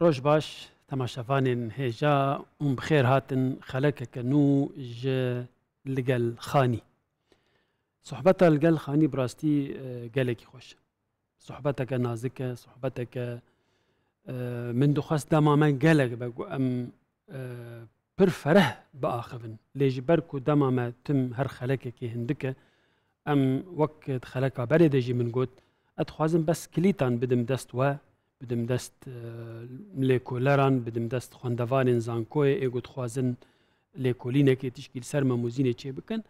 روش باش تماشافانين هيجا ام بخير هاتن خلك كنو ج لقل خاني صحبتا لقل خاني براستي آه، قالك خوش صحبتك نازكه صحبتك آه، من دخس داما من قالك بقو ام پر آه، فره باخفن ليج بركو داما ما تم هر خلك كي هندك ام وقت خلك جي من قوت اتخوازن بس كليتان بدم دست و بدم دەست لێکۆلەران بدم دەست خوندەوانین زانکۆی ئێگوتخوازن لێکۆلینەکەی تشکیل سەر مەموزینێ چێ بکەن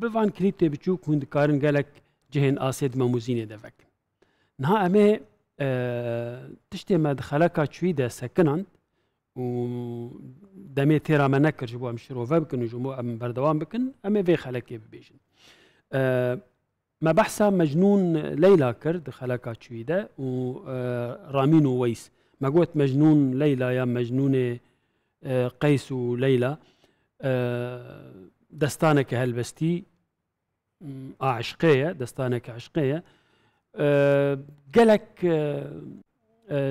بڤان کلیت تێ بچوو کوندکارن gelek cihên asêd memûzînê devekin. Niha em ê tiştê me di xeleka çûî de sekinand û demê têra me nekir ji bo em şirove bikin û ji bo em berdewam bikin em ê vê xelekê bibêjin. ما بحثا مجنون ليلى كرد خلاكا تشويدا و آه، رامین و ما قوت مجنون ليلى يا مجنون آه، قيس و ليلى آه، دستانك هلبستي عشقية دستانك عشقية قالك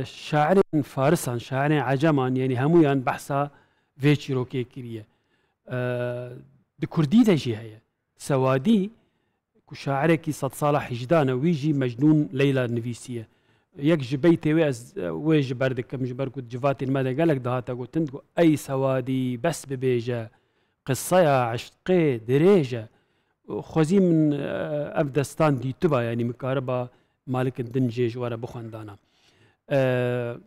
شاعرين فارسان شاعرين عجما يعني همويا بحثا فيتشيروكي كريه دكردي تجي هي سوادي كشاعركي صد صالح جدانا ويجي مجنون ليلى نفيسية يك جبيتي ويز ويج بردك كم جبر كنت جفاتي ما قالك ده هاتا اي سوادي بس ببيجا قصة يا عشقي دريجا خوزي من آه، افدستان دي تبا يعني مكاربا مالك الدنجيج ورا بخواندانا أه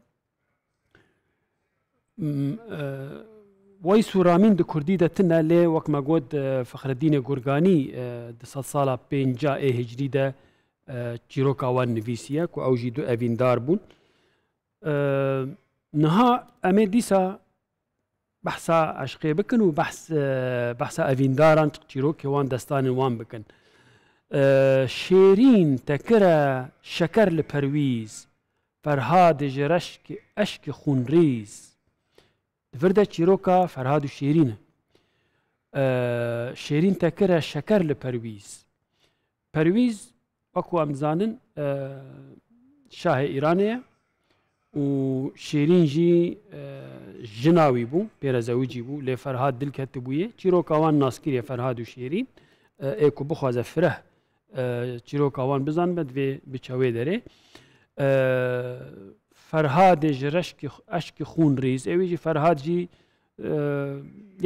وای سورامین د کوردی د تنه لې وک مګود فخر الدین ګورګانی د 100 ساله 5 هجری د چیروکاوان نویسیا کو او جیدو اویندار بون نها امه دیسا بحثا عشقی بکن و بحث بحثا اوینداران چیروکوان دستان وان بکن شیرین تکره شکر لپرویز فرهاد جرشک اشک خونریز Virde çîroka Ferhad û Şêrîn e, Şêrîn tekire şeker li perwîz. Perwîz وەکو ئەم زانن شاهێ ئیرانەیە و شێرینجی ژناوی بوو پێرەزەویجی بوو لێ فەرهاد دلکەت بووە چیرۆکاوان ناسکیریە فەرهاد و شێرین ئێک و بخوازە فرە چیرۆکاوان بزان بە دوێ بچەوێ دەرێ فرهادێژ ئەشکی خون ریز ئەویژی فەرهاجی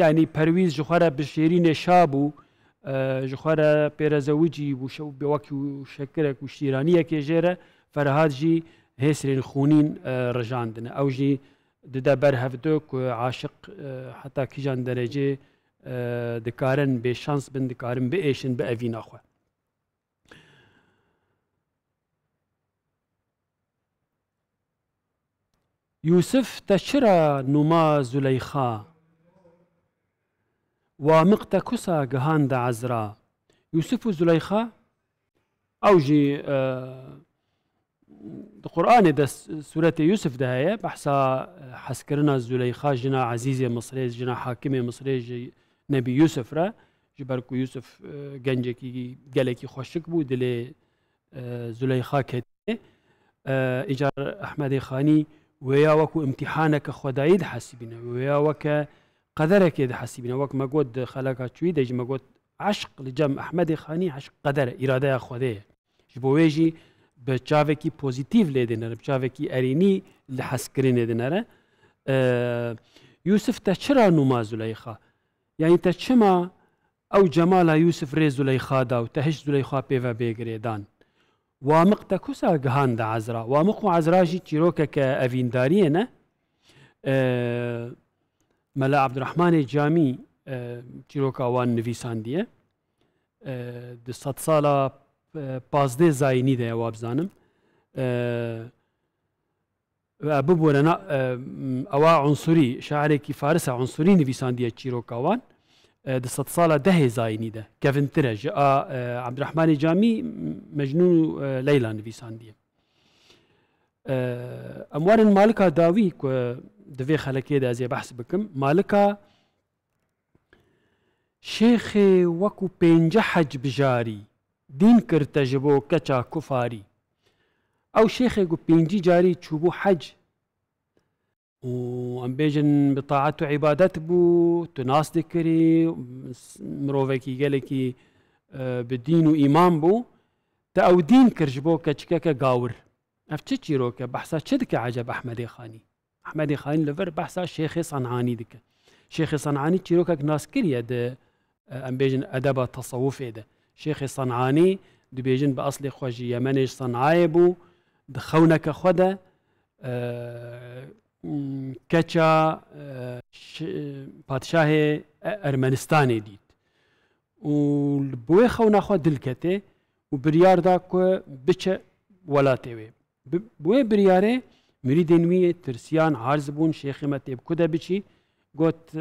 یعنی پەرویز جخوارە بشێرینێ شابوو جخوارە پێرەزەوجی بوو شە و بێوەکی و شەکرێک و شیرانیە کێژێرە فەرهاجی هێسرین خونین ڕژاندنە ئەوژی ددا بەرهەفتۆک عاشق حتا کیژان دەرەجێ دکارن بێشانس بن دکارن بێشن بە ئەڤیناخواە يوسف تشرا نما زليخا ومقتا كسا جهان دا عزرا يوسف زليخا او جي آه القرآن ده سورة يوسف ده هي بحسا آه، حسكرنا زليخا جنا عزيزي مصري جنا حاكمي مصري نبي يوسف را جبركو يوسف جنجكي آه، جلكي خوشك بو دلي آه، زليخا كتي اجار احمد خاني ویا وەکو ئەمتیحانەکە خۆدایید حسیبینە ویا وەکە قەدەرەکێ حسیبینە وەک مەگوت خەلەکە چوی دەژ مەگوت عشق لجەم ئەحمەدی خانی عشق قەدەر ئیرادەیە خۆدەیە ji بۆ wêjî bi çavekî pozîtîv lêdinere çavekî erînî li hezkirin êdinere Yusuf te çira numa Zuleyxa yani te çima ew cemala Yusuf rê Zuleyxa da û te hiç Zuleyxa pêve bêgirêdan وامق تکوسا گهان دا عزرا وامق و عزرا جی چیروکا که اوینداریه نه ملا عبدالرحمن جامی چیروکا وان نویساندیه د صد سالا پازده زاینی ده وابزانم ببورنا او عنصري شاعري كي فارس عنصري نویساندیه چیروکا وان دستة صالة دهي زاينيده كيفن ترى جاء عبد الرحمن جامي مجنون ليلى نويسان دي اموار المالكة داوي كو دفي خلقي دا زي بحث بكم مالكة شيخ وكو بينجا حج بجاري دين كرتجبو كچا كفاري او شيخ کو پینجی جاری چوبو حج ام بیژن بطاعت و عبادت بو تو ناس دکری مروه کی گله کی به دین و ایمان بو تا او دین کرج بو کچکه که گاور اف چه چی رو که بحثا چه دکه عجب احمد خانی احمد خانی لور بحثا شیخ صنعانی دکه شیخ صنعانی چی رو که ناس کریه ده ام بیژن ادب تصوف ده شیخ صنعانی دو بیژن به اصل خوژ یمنش صنعای بو دخونک خوده أه کچا پادشاه ارمنستانê dît û li bo xewna xwe dil kete û biryar da ku biçe welatê wê bi wê biryarê mirîdên wî tirsiyan harz bûn şêxîme tê ku de biçî got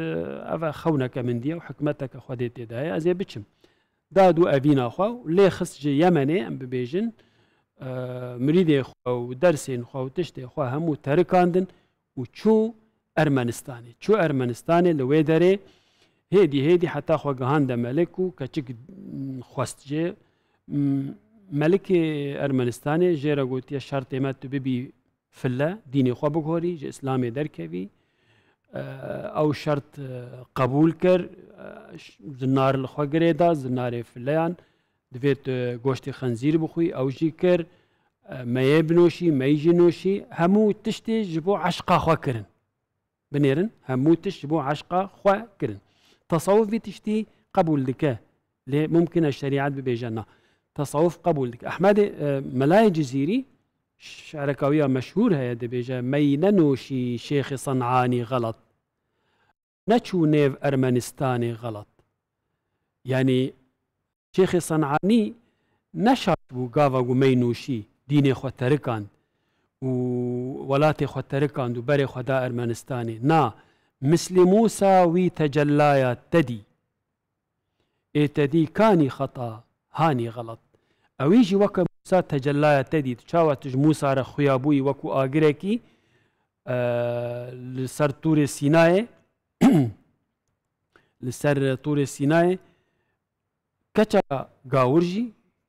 ev xewneke min diye û hikmeteke xwedê têda ye ez ê biçim dad û evîna xwe lê xis ji yemenê em bibêjin mirîdê xwe û dersên xwe û tiştê xwe hemû terikandin و چوو ئەرمەنستانی چوو ئەرمەنستانی لەوێ دەرێ هێدی هێدی حتا خۆگەهان دەمەلک و کەچک خواستجێ مەلکی ئەرمەنستانی ژێرە گوتیە شار تێمەت ببی فلە دینی خوا بگۆری ژە ئسلامی دەرکەوی ئەو شەرت قبول کرد زنار لەخواگرێدا زنارێ فلیان دەبێت گۆشتی خەنزیر بخوی ئەوژی کرد ما يبنوشي ما يجنوشي همو تشتي جبو عشقا خواکردن بنيرن هەموو تشت بۆ عشقا كرن تصوف تشتي قبول لك لي ممكن الشريعة ببێژەنە تصوف قبول لك أحمد آه، ملاي جزيري شعركاوية مشهور هەیە دبيجا مەی نەنوشی شێخی صنعاني غلط نتشو نێو ارمنستاني غلط يعني شێخی صنعاني نەشات بوو گاوە گومەی دینێ خۆ تەرکاند و وڵاتی خۆ تەرکاند و بەرێ خۆدا ئەرمەنستانی نا مسلی موسا وی تەجللایە تەدی ئێتەدی کانی خەتا هانی غەڵت ئەویژی وەکە موسا تەجللایە تەدی چاوە تژ موسارە خویابووی وەکو ئاگرێکی لەسەر تووری سینایە لەسەر تووری سینایە کەچە گاورژی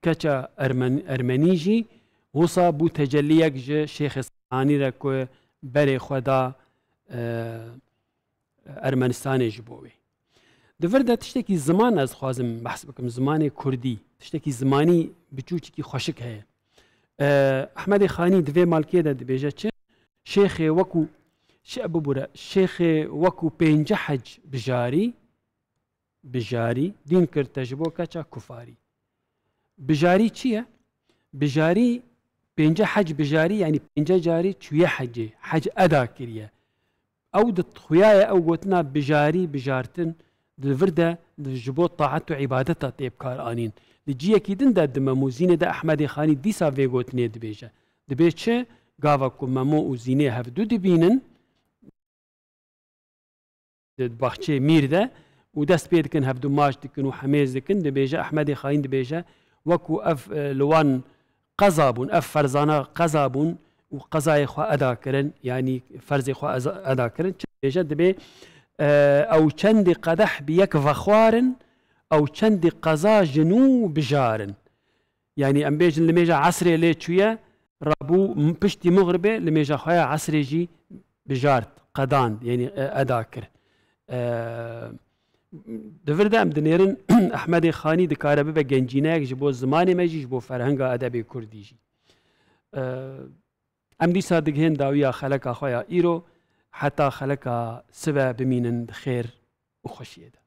کەچە ئەرمەنیژی وصا بو تجلیک جه شیخ سانی را که بری خدا ارمنستان جبوی دفر ده تشتکی زمان از خوازم بحث بکم زمان کردی تشتکی زمانی بچوچکی خوشک هه احمد خانی دوی مالکی ده دبیجه چه شیخ وکو شیخ ببوره شیخ وکو پنج حج بجاری بجاری دین کرد تجبو کچا کفاری بجاری چیه؟ بجاری بينجا حج بجاري يعني بينجا جاري شوية حج حج أدا كريا أو دت خيايا أو قوتنا بجاري بجارتن دلفردة دجبوت طاعته عبادته طيب كار آنين لجي أكيدن دا دمموزينة دا أحمد خاني دي سافي قوتنا دبيجا دبيجا قاوة كمامو وزينة هفدو دبينن دت بخشي ميردة ودست بيدكن هفدو ماش دكن وحميز دكن دبيجا أحمد خاين دبيجا وكو أف اه، لوان قزابون اف فرزانا قزابون و قەزای خو ادا ینی يعني فەرزی خوا خو ادا دەبێ ئەو چەندی او چند قدح ئەو فخوارن او چند قزا جنو بجارن ئەم يعني ام لە مێژە عسرێ لێ چویە ڕبوو پشتی مغربێ لە مێژە خۆیان عسرێژی بجارت قدان ینی ئەدا کرد دەردام دنێرن ئەحمەدی خانی دکارە ببە گەنجینەیەکش بۆ زمانی مەژیش بۆ فەرهنگە ئەدەبی کوردیژی ئەم دیسا دگهێن داویە خەلەکە خۆیان ئیرۆ حتا خەلەکە سوە بمینن خێر و خۆشیێدا